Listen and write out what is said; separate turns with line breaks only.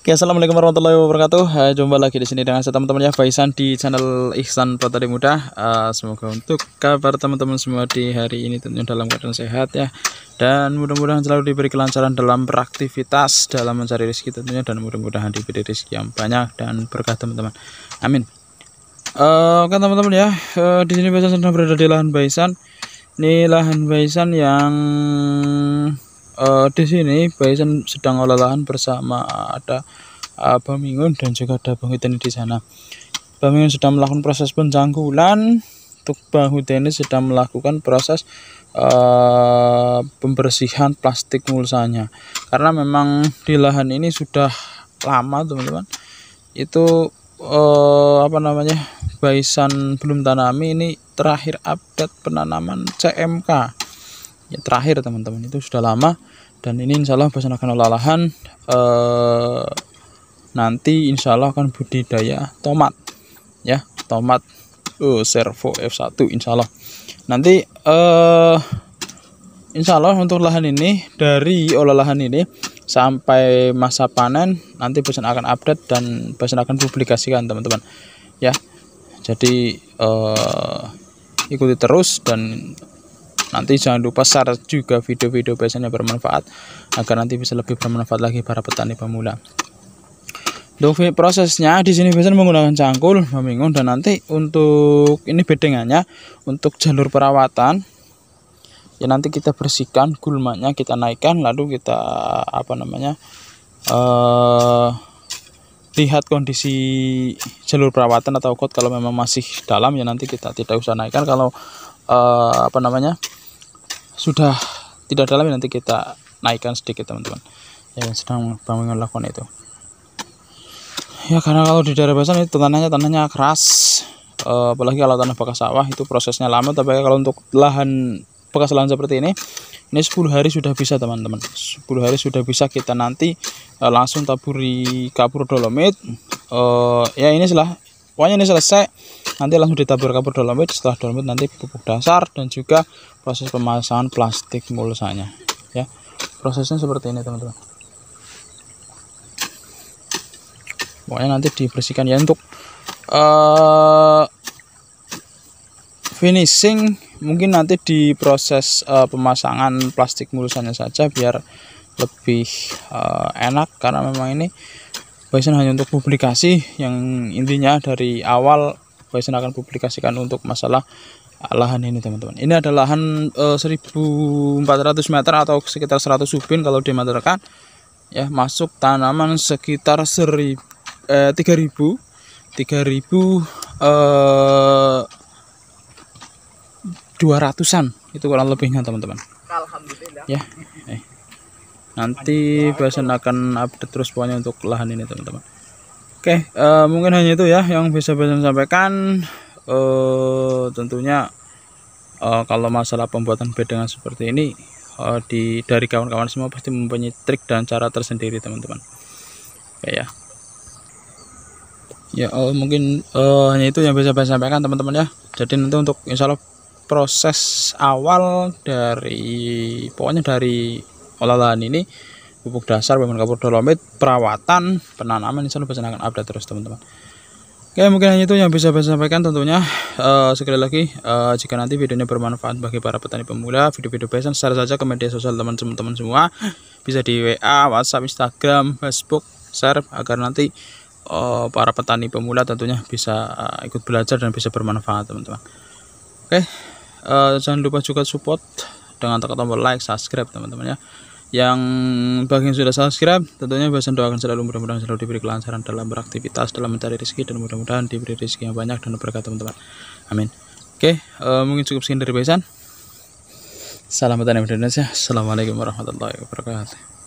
Oke, assalamualaikum warahmatullahi wabarakatuh. Uh, jumpa lagi di sini dengan saya teman-teman ya Faisan di channel Ihsan Pratadi Muda. Uh, semoga untuk kabar teman-teman semua di hari ini tentunya dalam keadaan sehat ya. Dan mudah-mudahan selalu diberi kelancaran dalam beraktivitas, dalam mencari rezeki tentunya dan mudah-mudahan diberi rezeki yang banyak dan berkah teman-teman. Amin. Uh, oke teman-teman ya, uh, di sini Faisan sedang berada di lahan Faisan. Ini lahan Faisan yang uh, di sini Bison sedang olah olahan bersama ada uh, Bamingun dan juga ada Bang Huteni di sana. Bamingun sedang melakukan proses pencangkulan, untuk Bang ini sedang melakukan proses uh, pembersihan plastik mulsanya. Karena memang di lahan ini sudah lama teman-teman. Itu uh, apa namanya? Baisan belum tanami ini terakhir update penanaman CMK ya, terakhir teman-teman itu sudah lama dan ini insya Allah akan olahan eh, nanti insya Allah akan budidaya tomat ya tomat uh, eh, servo F1 insya Allah nanti eh, insya Allah untuk lahan ini dari olah lahan ini sampai masa panen nanti pesan akan update dan pesan akan publikasikan teman-teman ya jadi eh, ikuti terus dan nanti jangan lupa share juga video-video biasanya bermanfaat agar nanti bisa lebih bermanfaat lagi para petani pemula untuk prosesnya di sini biasanya menggunakan cangkul memingung dan nanti untuk ini bedengannya untuk jalur perawatan ya nanti kita bersihkan gulmanya kita naikkan lalu kita apa namanya eh uh, lihat kondisi jalur perawatan atau kot kalau memang masih dalam ya nanti kita tidak usah naikkan kalau uh, apa namanya sudah tidak dalam nanti kita naikkan sedikit teman-teman yang sedang bangun lakukan itu ya karena kalau di daerah basah itu tanahnya tanahnya keras eh, apalagi kalau tanah bekas sawah itu prosesnya lama tapi kalau untuk lahan bekas lahan seperti ini ini 10 hari sudah bisa teman-teman 10 hari sudah bisa kita nanti eh, langsung taburi kapur dolomit uh, ya ini salah pokoknya ini selesai nanti langsung ditabur kapur dolomit setelah dolomit nanti pupuk dasar dan juga proses pemasangan plastik mulusannya. ya prosesnya seperti ini teman-teman pokoknya nanti dibersihkan ya untuk uh, finishing mungkin nanti di proses uh, pemasangan plastik mulusannya saja biar lebih uh, enak karena memang ini Bison hanya untuk publikasi yang intinya dari awal Bison akan publikasikan untuk masalah eh, lahan ini teman-teman ini adalah lahan e, eh, 1400 meter atau sekitar 100 subin kalau dimeterkan ya masuk tanaman sekitar 1000 eh, 3000 3000 e, 200-an itu kurang lebihnya teman-teman ya eh nanti Bahasan akan update terus pokoknya untuk lahan ini teman-teman oke uh, mungkin hanya itu ya yang bisa Bahasan sampaikan uh, tentunya uh, kalau masalah pembuatan bedengan seperti ini uh, di dari kawan-kawan semua pasti mempunyai trik dan cara tersendiri teman-teman Oke ya ya uh, mungkin uh, hanya itu yang bisa saya sampaikan teman-teman ya jadi nanti untuk insya Allah proses awal dari pokoknya dari olahan ini pupuk dasar pemen kapur dolomit perawatan penanaman insya Allah akan update terus teman-teman Oke mungkin hanya itu yang bisa saya sampaikan tentunya uh, sekali lagi uh, jika nanti videonya bermanfaat bagi para petani pemula video-video pesan share saja ke media sosial teman-teman semua bisa di WA WhatsApp Instagram Facebook share agar nanti uh, para petani pemula tentunya bisa uh, ikut belajar dan bisa bermanfaat teman-teman Oke uh, jangan lupa juga support dengan tekan tombol like subscribe teman-teman ya yang bagi yang sudah subscribe tentunya biasa doakan selalu mudah-mudahan selalu diberi kelancaran dalam beraktivitas dalam mencari rezeki dan mudah-mudahan diberi rezeki yang banyak dan berkat, teman-teman amin oke uh, mungkin cukup sekian dari bahasan salam petani Indonesia assalamualaikum warahmatullahi wabarakatuh